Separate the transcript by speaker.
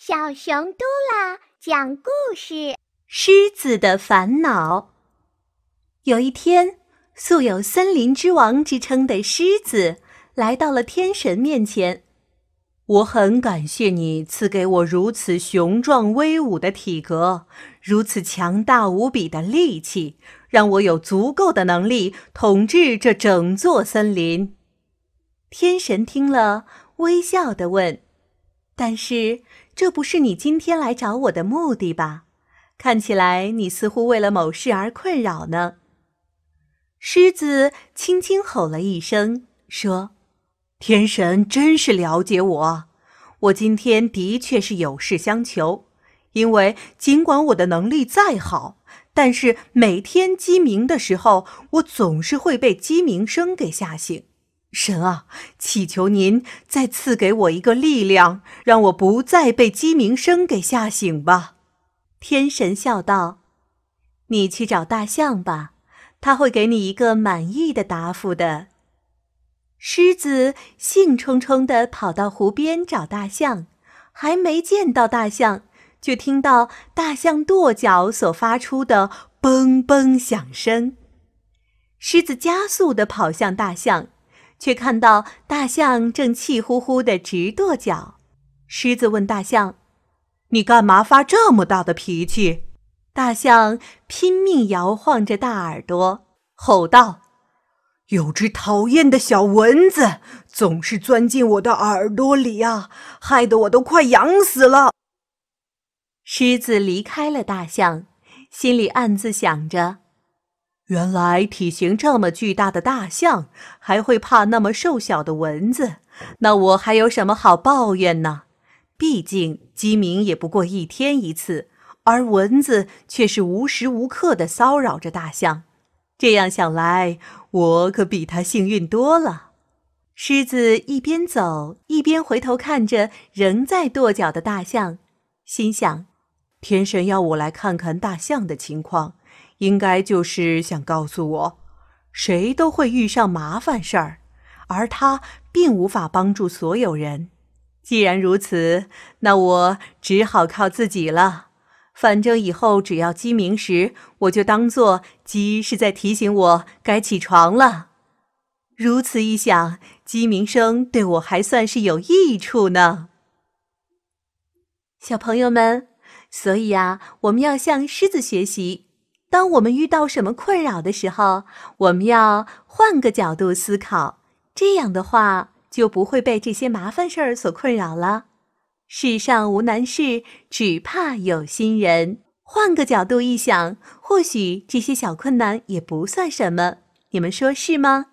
Speaker 1: 小熊嘟啦讲故事：狮子的烦恼。有一天，素有森林之王之称的狮子来到了天神面前。我很感谢你赐给我如此雄壮威武的体格，如此强大无比的力气，让我有足够的能力统治这整座森林。天神听了，微笑的问。但是，这不是你今天来找我的目的吧？看起来你似乎为了某事而困扰呢。狮子轻轻吼了一声，说：“天神真是了解我，我今天的确是有事相求。因为尽管我的能力再好，但是每天鸡鸣的时候，我总是会被鸡鸣声给吓醒。”神啊，祈求您再赐给我一个力量，让我不再被鸡鸣声给吓醒吧！天神笑道：“你去找大象吧，他会给你一个满意的答复的。”狮子兴冲冲地跑到湖边找大象，还没见到大象，就听到大象跺脚所发出的“嘣嘣”响声。狮子加速地跑向大象。却看到大象正气呼呼地直跺脚。狮子问大象：“你干嘛发这么大的脾气？”大象拼命摇晃着大耳朵，吼道：“有只讨厌的小蚊子，总是钻进我的耳朵里啊，害得我都快痒死了。”狮子离开了大象，心里暗自想着。原来体型这么巨大的大象还会怕那么瘦小的蚊子，那我还有什么好抱怨呢？毕竟鸡鸣也不过一天一次，而蚊子却是无时无刻的骚扰着大象。这样想来，我可比它幸运多了。狮子一边走一边回头看着仍在跺脚的大象，心想：天神要我来看看大象的情况。应该就是想告诉我，谁都会遇上麻烦事儿，而他并无法帮助所有人。既然如此，那我只好靠自己了。反正以后只要鸡鸣时，我就当做鸡是在提醒我该起床了。如此一想，鸡鸣声对我还算是有益处呢。小朋友们，所以啊，我们要向狮子学习。当我们遇到什么困扰的时候，我们要换个角度思考，这样的话就不会被这些麻烦事儿所困扰了。世上无难事，只怕有心人。换个角度一想，或许这些小困难也不算什么。你们说是吗？